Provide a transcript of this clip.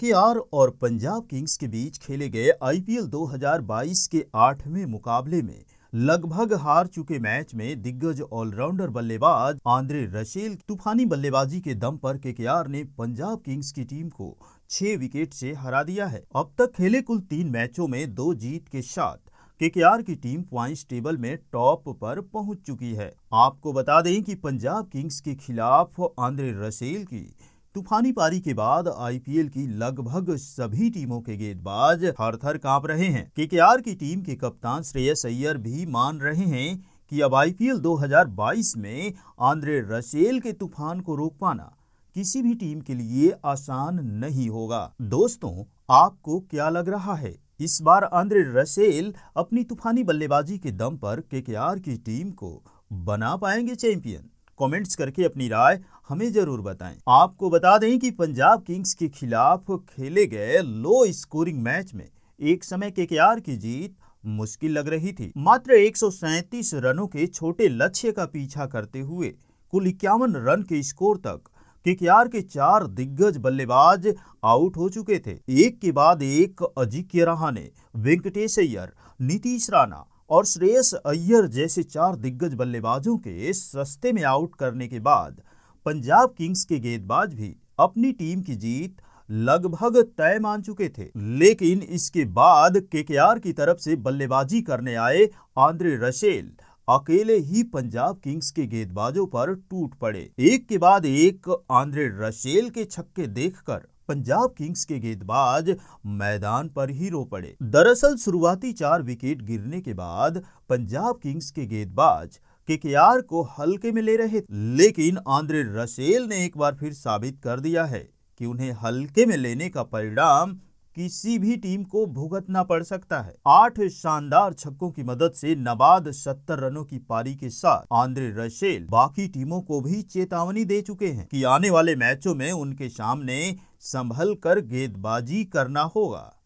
KKR और Punjab Kings के बीच खेले गए आईपीएल 2022 के आठवें मुकाबले में लगभग हार चुके मैच में दिग्गज ऑलराउंडर बल्लेबाज आंद्रे रशेल तूफानी बल्लेबाजी के दम पर केकेआर ने पंजाब किंग्स की टीम को छह विकेट से हरा दिया है अब तक खेले कुल तीन मैचों में दो जीत के साथ केकेआर की टीम प्वाइंट टेबल में टॉप पर पहुंच चुकी है आपको बता दें कि पंजाब किंग्स के खिलाफ आंद्रे रसेल की तूफानी पारी के बाद आईपीएल की लगभग सभी टीमों के गेंदबाज थर थर कांप रहे हैं केकेआर की टीम के कप्तान श्रेयस अय्यर भी मान रहे हैं कि अब आईपीएल 2022 में आंद्रे रसेल के तूफान को रोक पाना किसी भी टीम के लिए आसान नहीं होगा दोस्तों आपको क्या लग रहा है इस बार आंद्रे रसेल अपनी तूफानी बल्लेबाजी के दम पर केकेआर की टीम को बना पाएंगे चैंपियन कमेंट्स करके अपनी राय हमें जरूर बताएं आपको बता दें कि पंजाब किंग्स के खिलाफ खेले गए लो स्कोरिंग मैच में एक समय के की जीत मुश्किल लग रही थी मात्र एक रनों के छोटे लक्ष्य का पीछा करते हुए कुल इक्यावन रन के स्कोर तक केकेआर के चार दिग्गज बल्लेबाज आउट हो चुके थे एक के बाद एक अजिंक्य ने वेंकटेश अय्यर नीतीश राणा और श्रेयस अय्यर जैसे चार दिग्गज बल्लेबाजों के सस्ते में आउट करने के बाद पंजाब किंग्स के गेंदबाज भी अपनी टीम की जीत लगभग तय मान चुके थे लेकिन इसके बाद केकेआर की तरफ से बल्लेबाजी करने आए आंद्रे रशेल अकेले ही पंजाब किंग्स के गेंदबाजों पर टूट पड़े एक के बाद एक आंद्रे रशेल के छक्के देखकर पंजाब किंग्स के गेंदबाज मैदान पर ही रो पड़े दरअसल शुरुआती चार विकेट गिरने के बाद पंजाब किंग्स के गेंदबाज केकेआर को हल्के में ले रहे लेकिन आंद्रे रसेल ने एक बार फिर साबित कर दिया है कि उन्हें हल्के में लेने का परिणाम किसी भी टीम को भुगतना पड़ सकता है आठ शानदार छक्कों की मदद से नबाद सत्तर रनों की पारी के साथ आंद्रे रशेल बाकी टीमों को भी चेतावनी दे चुके हैं कि आने वाले मैचों में उनके सामने संभल कर गेंदबाजी करना होगा